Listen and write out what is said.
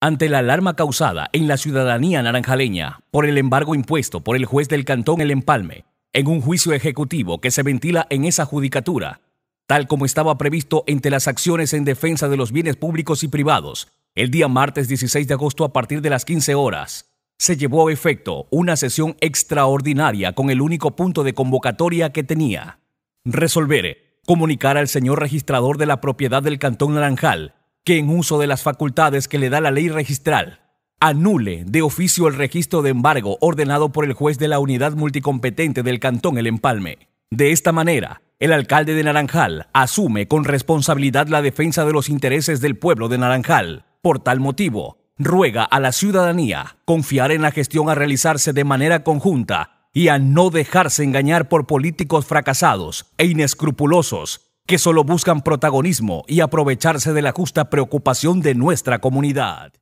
Ante la alarma causada en la ciudadanía naranjaleña por el embargo impuesto por el juez del Cantón El Empalme, en un juicio ejecutivo que se ventila en esa judicatura, tal como estaba previsto entre las acciones en defensa de los bienes públicos y privados, el día martes 16 de agosto a partir de las 15 horas, se llevó a efecto una sesión extraordinaria con el único punto de convocatoria que tenía. Resolver, comunicar al señor registrador de la propiedad del Cantón Naranjal que en uso de las facultades que le da la ley registral, anule de oficio el registro de embargo ordenado por el juez de la unidad multicompetente del Cantón El Empalme. De esta manera, el alcalde de Naranjal asume con responsabilidad la defensa de los intereses del pueblo de Naranjal. Por tal motivo, ruega a la ciudadanía confiar en la gestión a realizarse de manera conjunta y a no dejarse engañar por políticos fracasados e inescrupulosos que solo buscan protagonismo y aprovecharse de la justa preocupación de nuestra comunidad.